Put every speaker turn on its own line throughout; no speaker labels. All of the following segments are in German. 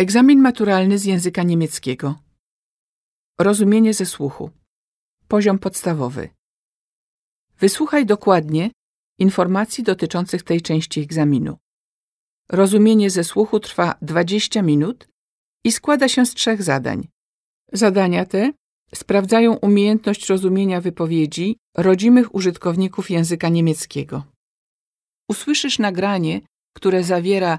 Egzamin maturalny z języka niemieckiego. Rozumienie ze słuchu. Poziom podstawowy. Wysłuchaj dokładnie informacji dotyczących tej części egzaminu. Rozumienie ze słuchu trwa 20 minut i składa się z trzech zadań. Zadania te sprawdzają umiejętność rozumienia wypowiedzi rodzimych użytkowników języka niemieckiego. Usłyszysz nagranie, które zawiera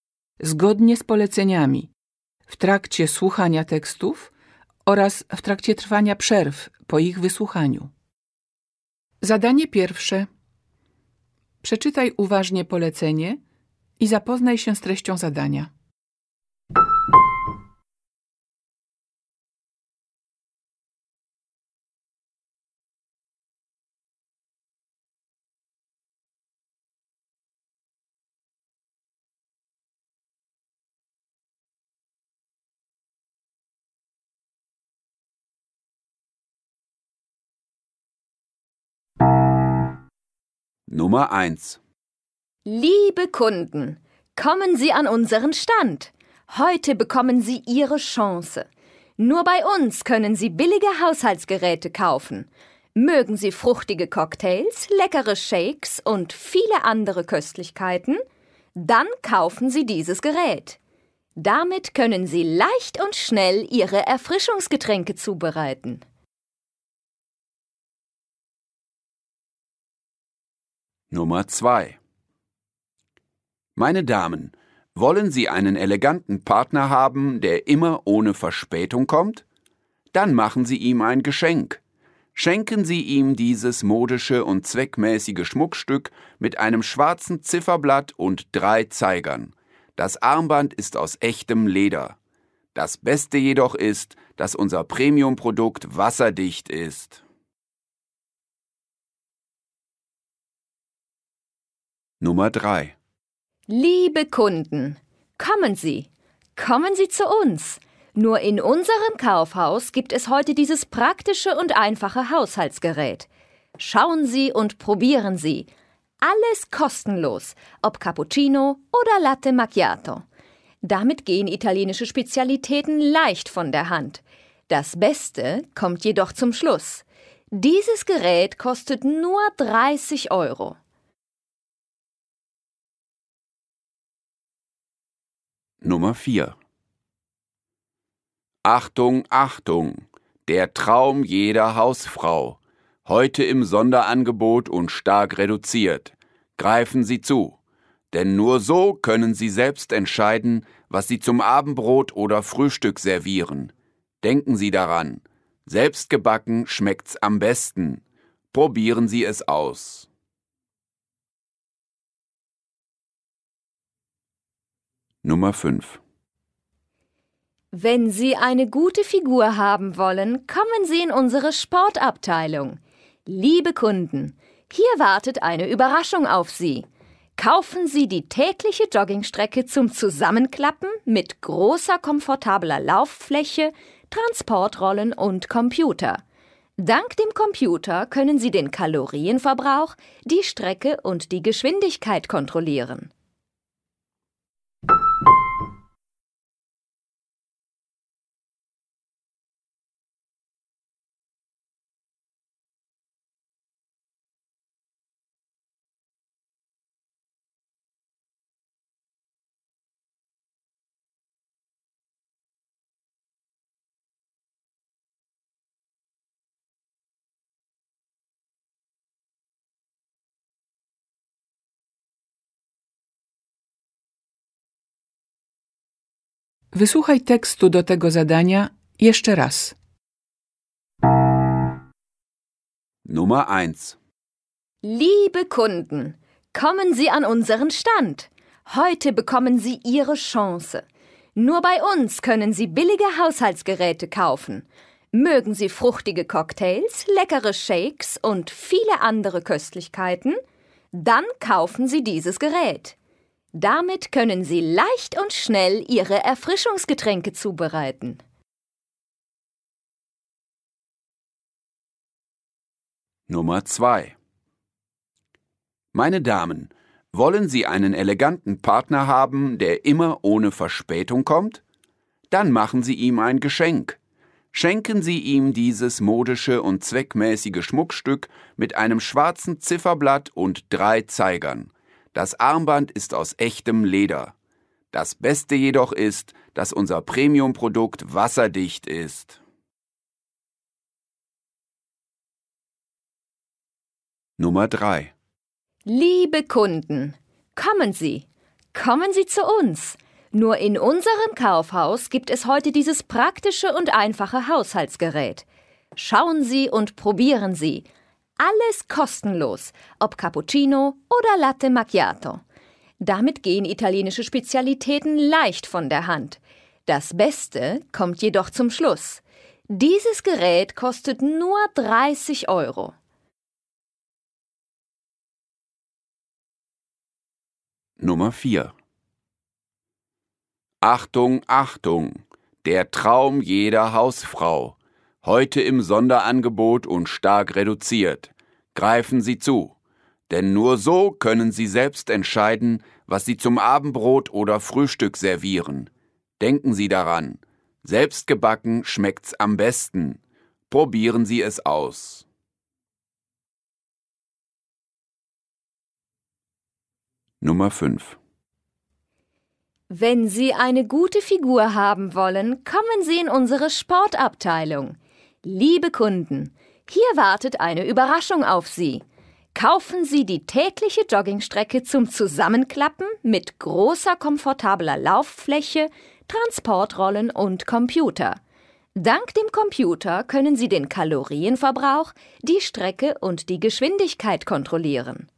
zgodnie z poleceniami w trakcie słuchania tekstów oraz w trakcie trwania przerw po ich wysłuchaniu. Zadanie pierwsze. Przeczytaj uważnie polecenie i zapoznaj się z treścią zadania.
Nummer 1
Liebe Kunden, kommen Sie an unseren Stand. Heute bekommen Sie Ihre Chance. Nur bei uns können Sie billige Haushaltsgeräte kaufen. Mögen Sie fruchtige Cocktails, leckere Shakes und viele andere Köstlichkeiten? Dann kaufen Sie dieses Gerät. Damit können Sie leicht und schnell Ihre Erfrischungsgetränke zubereiten.
Nummer 2 Meine Damen, wollen Sie einen eleganten Partner haben, der immer ohne Verspätung kommt? Dann machen Sie ihm ein Geschenk. Schenken Sie ihm dieses modische und zweckmäßige Schmuckstück mit einem schwarzen Zifferblatt und drei Zeigern. Das Armband ist aus echtem Leder. Das Beste jedoch ist, dass unser Premium-Produkt wasserdicht ist. Nummer 3.
Liebe Kunden, kommen Sie, kommen Sie zu uns. Nur in unserem Kaufhaus gibt es heute dieses praktische und einfache Haushaltsgerät. Schauen Sie und probieren Sie. Alles kostenlos, ob Cappuccino oder Latte Macchiato. Damit gehen italienische Spezialitäten leicht von der Hand. Das Beste kommt jedoch zum Schluss. Dieses Gerät kostet nur 30 Euro.
Nummer 4 Achtung, Achtung! Der Traum jeder Hausfrau. Heute im Sonderangebot und stark reduziert. Greifen Sie zu. Denn nur so können Sie selbst entscheiden, was Sie zum Abendbrot oder Frühstück servieren. Denken Sie daran. Selbstgebacken schmeckt's am besten. Probieren Sie es aus. Nummer 5
Wenn Sie eine gute Figur haben wollen, kommen Sie in unsere Sportabteilung. Liebe Kunden, hier wartet eine Überraschung auf Sie. Kaufen Sie die tägliche Joggingstrecke zum Zusammenklappen mit großer komfortabler Lauffläche, Transportrollen und Computer. Dank dem Computer können Sie den Kalorienverbrauch, die Strecke und die Geschwindigkeit kontrollieren.
Wysłuchaj tekstu do tego zadania jeszcze raz.
Nummer 1
Liebe Kunden, kommen Sie an unseren Stand. Heute bekommen Sie Ihre Chance. Nur bei uns können Sie billige Haushaltsgeräte kaufen. Mögen Sie fruchtige Cocktails, leckere Shakes und viele andere Köstlichkeiten? Dann kaufen Sie dieses Gerät. Damit können Sie leicht und schnell Ihre Erfrischungsgetränke zubereiten.
Nummer 2 Meine Damen, wollen Sie einen eleganten Partner haben, der immer ohne Verspätung kommt? Dann machen Sie ihm ein Geschenk. Schenken Sie ihm dieses modische und zweckmäßige Schmuckstück mit einem schwarzen Zifferblatt und drei Zeigern – das Armband ist aus echtem Leder. Das Beste jedoch ist, dass unser Premium-Produkt wasserdicht ist. Nummer 3
Liebe Kunden, kommen Sie, kommen Sie zu uns. Nur in unserem Kaufhaus gibt es heute dieses praktische und einfache Haushaltsgerät. Schauen Sie und probieren Sie. Alles kostenlos, ob Cappuccino oder Latte Macchiato. Damit gehen italienische Spezialitäten leicht von der Hand. Das Beste kommt jedoch zum Schluss. Dieses Gerät kostet nur 30 Euro.
Nummer 4 Achtung, Achtung! Der Traum jeder Hausfrau. Heute im Sonderangebot und stark reduziert greifen Sie zu, denn nur so können Sie selbst entscheiden, was Sie zum Abendbrot oder Frühstück servieren. Denken Sie daran, selbst selbstgebacken schmeckt's am besten. Probieren Sie es aus. Nummer 5
Wenn Sie eine gute Figur haben wollen, kommen Sie in unsere Sportabteilung. Liebe Kunden, hier wartet eine Überraschung auf Sie. Kaufen Sie die tägliche Joggingstrecke zum Zusammenklappen mit großer komfortabler Lauffläche, Transportrollen und Computer. Dank dem Computer können Sie den Kalorienverbrauch, die Strecke und die Geschwindigkeit kontrollieren.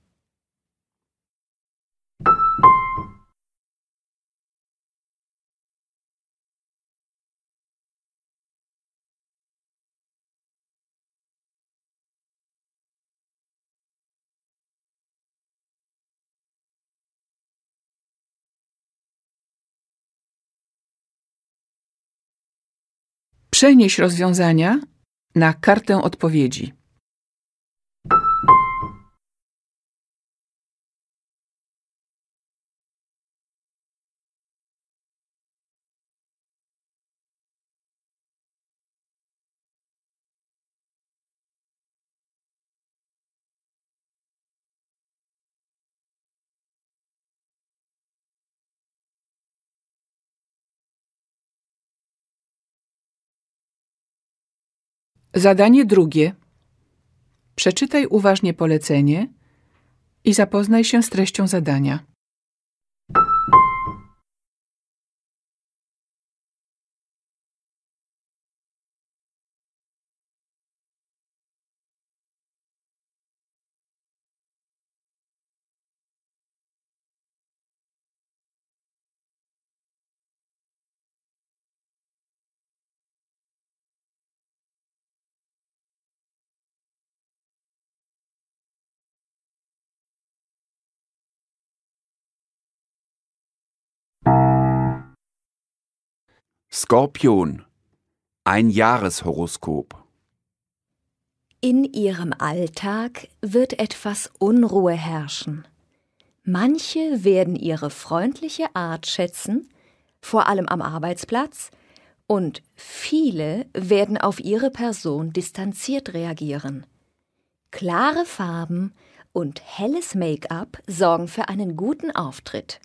przenieść rozwiązania na kartę odpowiedzi. Zadanie drugie. Przeczytaj uważnie polecenie i zapoznaj się z treścią zadania.
Skorpion. Ein Jahreshoroskop.
In ihrem Alltag wird etwas Unruhe herrschen. Manche werden ihre freundliche Art schätzen, vor allem am Arbeitsplatz, und viele werden auf ihre Person distanziert reagieren. Klare Farben und helles Make-up sorgen für einen guten Auftritt.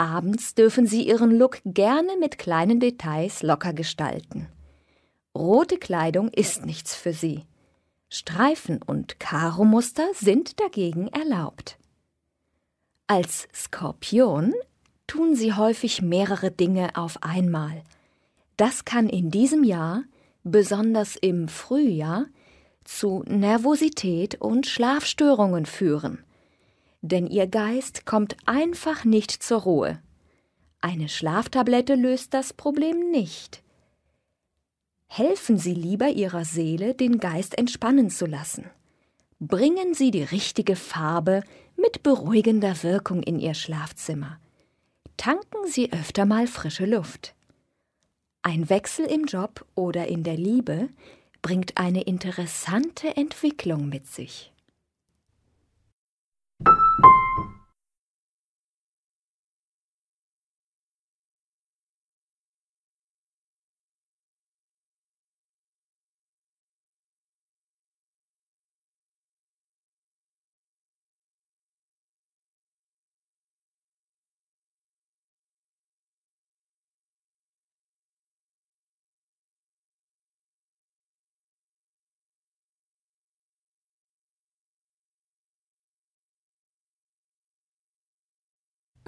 Abends dürfen Sie Ihren Look gerne mit kleinen Details locker gestalten. Rote Kleidung ist nichts für Sie. Streifen und Karo-Muster sind dagegen erlaubt. Als Skorpion tun Sie häufig mehrere Dinge auf einmal. Das kann in diesem Jahr, besonders im Frühjahr, zu Nervosität und Schlafstörungen führen denn ihr Geist kommt einfach nicht zur Ruhe. Eine Schlaftablette löst das Problem nicht. Helfen Sie lieber Ihrer Seele, den Geist entspannen zu lassen. Bringen Sie die richtige Farbe mit beruhigender Wirkung in Ihr Schlafzimmer. Tanken Sie öfter mal frische Luft. Ein Wechsel im Job oder in der Liebe bringt eine interessante Entwicklung mit sich.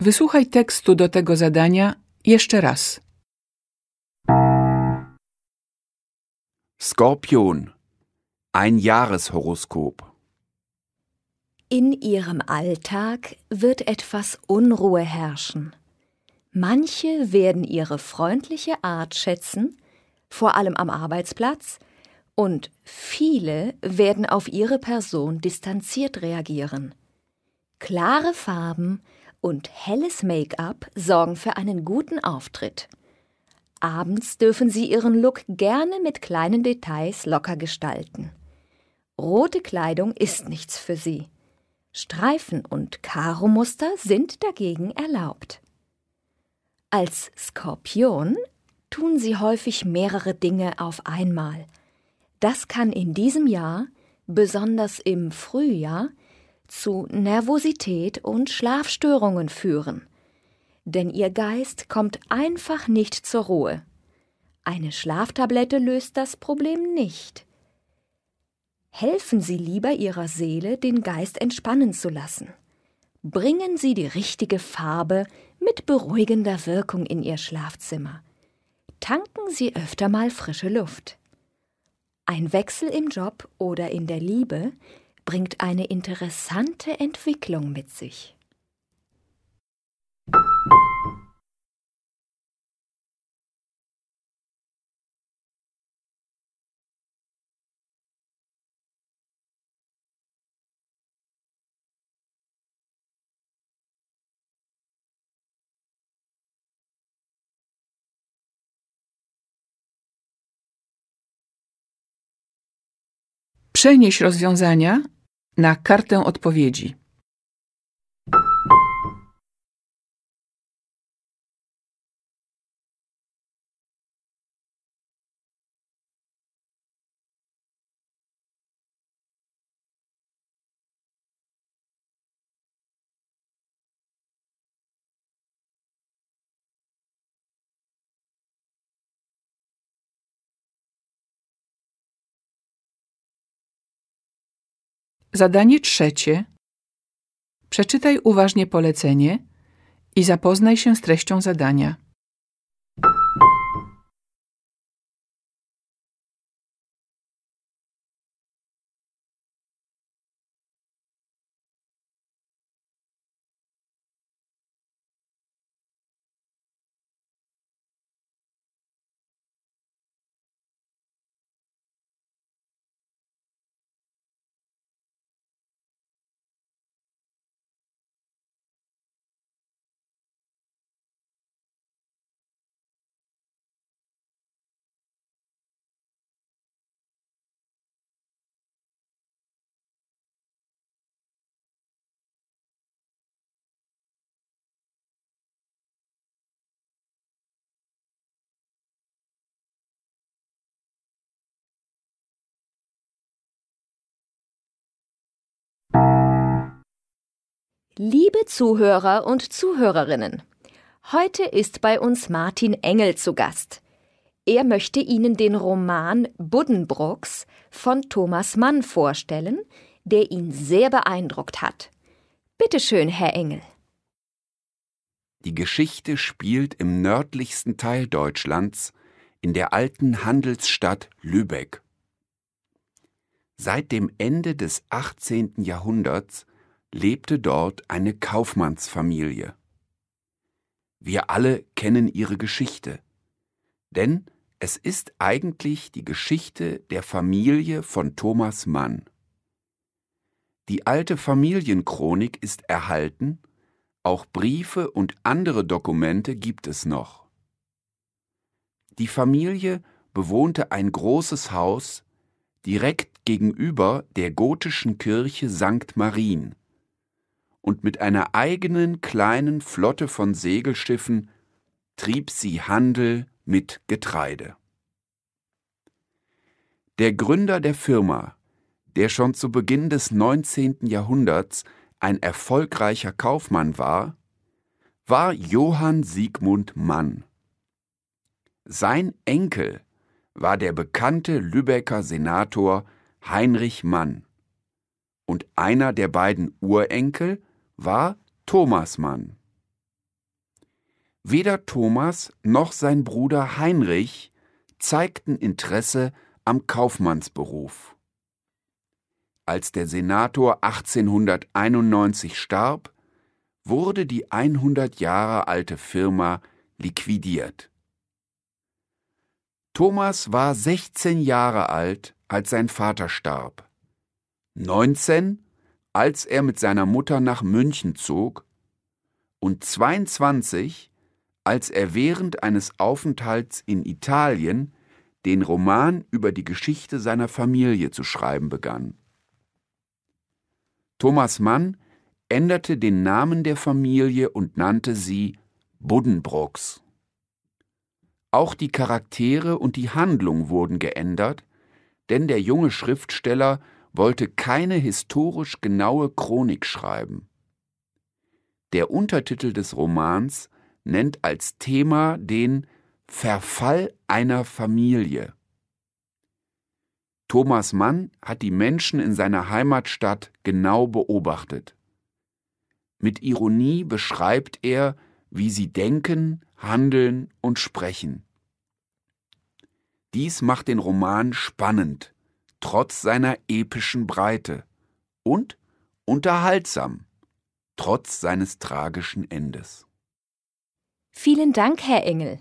Wysłuchaj tekstu do tego zadania jeszcze raz.
Skorpion. Ein Jahreshoroskop.
In ihrem Alltag wird etwas Unruhe herrschen. Manche werden ihre freundliche Art schätzen, vor allem am Arbeitsplatz, und viele werden auf ihre Person distanziert reagieren. Klare Farben und helles Make-up sorgen für einen guten Auftritt. Abends dürfen Sie Ihren Look gerne mit kleinen Details locker gestalten. Rote Kleidung ist nichts für Sie. Streifen und Karo-Muster sind dagegen erlaubt. Als Skorpion tun Sie häufig mehrere Dinge auf einmal. Das kann in diesem Jahr, besonders im Frühjahr, zu Nervosität und Schlafstörungen führen. Denn ihr Geist kommt einfach nicht zur Ruhe. Eine Schlaftablette löst das Problem nicht. Helfen Sie lieber Ihrer Seele, den Geist entspannen zu lassen. Bringen Sie die richtige Farbe mit beruhigender Wirkung in Ihr Schlafzimmer. Tanken Sie öfter mal frische Luft. Ein Wechsel im Job oder in der Liebe bringt eine interessante Entwicklung mit sich.
Przenieś rozwiązania na kartę odpowiedzi. Zadanie trzecie. Przeczytaj uważnie polecenie i zapoznaj się z treścią zadania.
Liebe Zuhörer und Zuhörerinnen, heute ist bei uns Martin Engel zu Gast. Er möchte Ihnen den Roman Buddenbrooks von Thomas Mann vorstellen, der ihn sehr beeindruckt hat. Bitte schön, Herr Engel.
Die Geschichte spielt im nördlichsten Teil Deutschlands, in der alten Handelsstadt Lübeck. Seit dem Ende des 18. Jahrhunderts lebte dort eine Kaufmannsfamilie. Wir alle kennen ihre Geschichte, denn es ist eigentlich die Geschichte der Familie von Thomas Mann. Die alte Familienchronik ist erhalten, auch Briefe und andere Dokumente gibt es noch. Die Familie bewohnte ein großes Haus direkt gegenüber der gotischen Kirche St. Marien und mit einer eigenen kleinen Flotte von Segelschiffen trieb sie Handel mit Getreide. Der Gründer der Firma, der schon zu Beginn des 19. Jahrhunderts ein erfolgreicher Kaufmann war, war Johann Siegmund Mann. Sein Enkel war der bekannte Lübecker Senator Heinrich Mann und einer der beiden Urenkel war Thomas Mann. Weder Thomas noch sein Bruder Heinrich zeigten Interesse am Kaufmannsberuf. Als der Senator 1891 starb, wurde die 100 Jahre alte Firma liquidiert. Thomas war 16 Jahre alt, als sein Vater starb. 19 als er mit seiner Mutter nach München zog, und 22, als er während eines Aufenthalts in Italien den Roman über die Geschichte seiner Familie zu schreiben begann. Thomas Mann änderte den Namen der Familie und nannte sie Buddenbrooks. Auch die Charaktere und die Handlung wurden geändert, denn der junge Schriftsteller wollte keine historisch genaue Chronik schreiben. Der Untertitel des Romans nennt als Thema den Verfall einer Familie. Thomas Mann hat die Menschen in seiner Heimatstadt genau beobachtet. Mit Ironie beschreibt er, wie sie denken, handeln und sprechen. Dies macht den Roman spannend trotz seiner epischen Breite und unterhaltsam, trotz seines tragischen Endes.
Vielen Dank, Herr Engel.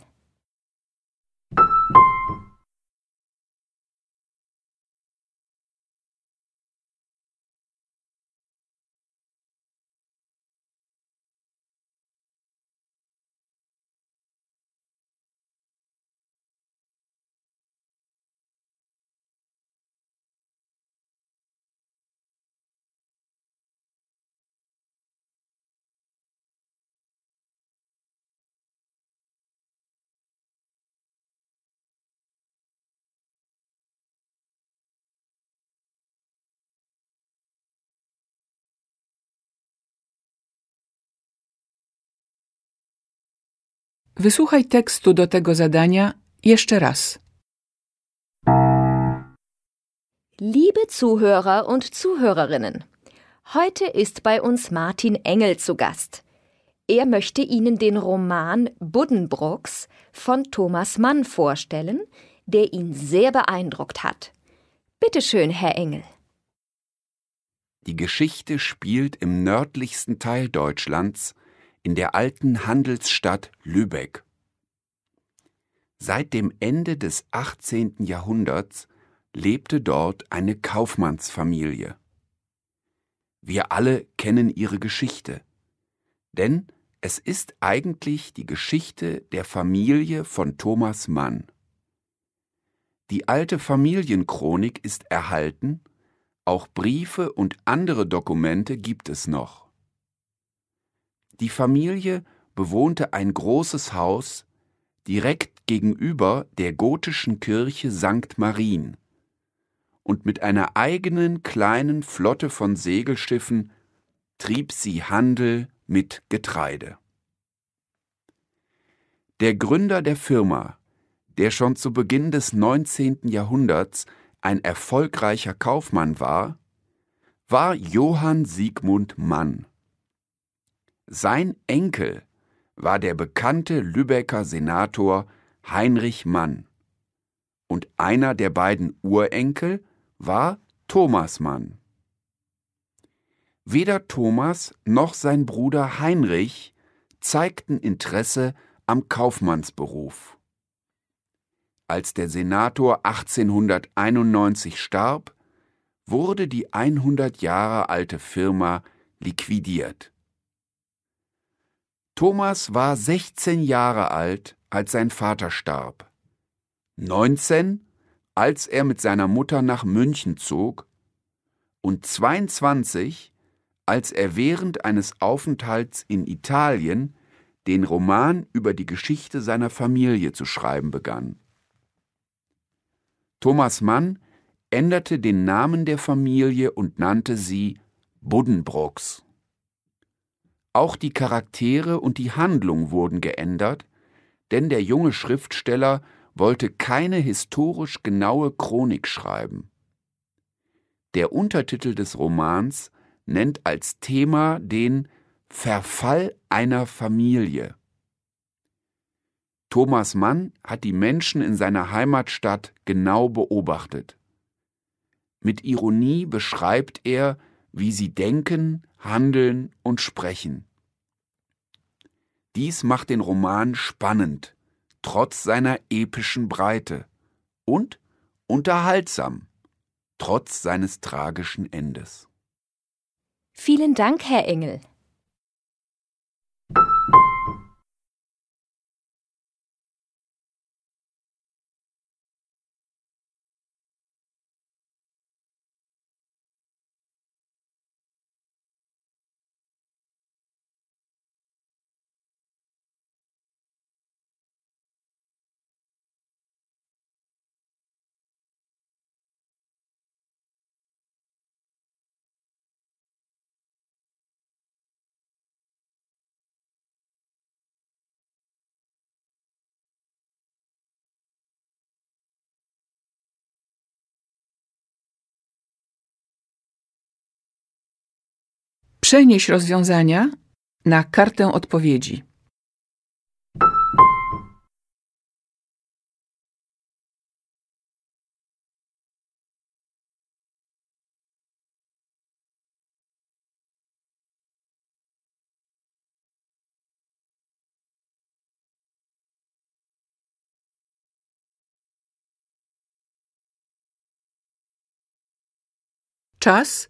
Wysłuchaj tekstu do tego zadania jeszcze raz.
Liebe Zuhörer und Zuhörerinnen, heute ist bei uns Martin Engel zu Gast. Er möchte Ihnen den Roman Buddenbrooks von Thomas Mann vorstellen, der ihn sehr beeindruckt hat. Bitte schön, Herr Engel.
Die Geschichte spielt im nördlichsten Teil Deutschlands in der alten Handelsstadt Lübeck. Seit dem Ende des 18. Jahrhunderts lebte dort eine Kaufmannsfamilie. Wir alle kennen ihre Geschichte, denn es ist eigentlich die Geschichte der Familie von Thomas Mann. Die alte Familienchronik ist erhalten, auch Briefe und andere Dokumente gibt es noch. Die Familie bewohnte ein großes Haus direkt gegenüber der gotischen Kirche St. Marien und mit einer eigenen kleinen Flotte von Segelschiffen trieb sie Handel mit Getreide. Der Gründer der Firma, der schon zu Beginn des 19. Jahrhunderts ein erfolgreicher Kaufmann war, war Johann Siegmund Mann. Sein Enkel war der bekannte Lübecker Senator Heinrich Mann. Und einer der beiden Urenkel war Thomas Mann. Weder Thomas noch sein Bruder Heinrich zeigten Interesse am Kaufmannsberuf. Als der Senator 1891 starb, wurde die 100 Jahre alte Firma liquidiert. Thomas war 16 Jahre alt, als sein Vater starb. 19, als er mit seiner Mutter nach München zog. Und 22, als er während eines Aufenthalts in Italien den Roman über die Geschichte seiner Familie zu schreiben begann. Thomas Mann änderte den Namen der Familie und nannte sie Buddenbrooks. Auch die Charaktere und die Handlung wurden geändert, denn der junge Schriftsteller wollte keine historisch genaue Chronik schreiben. Der Untertitel des Romans nennt als Thema den Verfall einer Familie. Thomas Mann hat die Menschen in seiner Heimatstadt genau beobachtet. Mit Ironie beschreibt er, wie sie denken, handeln und sprechen. Dies macht den Roman spannend, trotz seiner epischen Breite und unterhaltsam, trotz seines tragischen Endes.
Vielen Dank, Herr Engel.
Przenieś rozwiązania na kartę odpowiedzi. Czas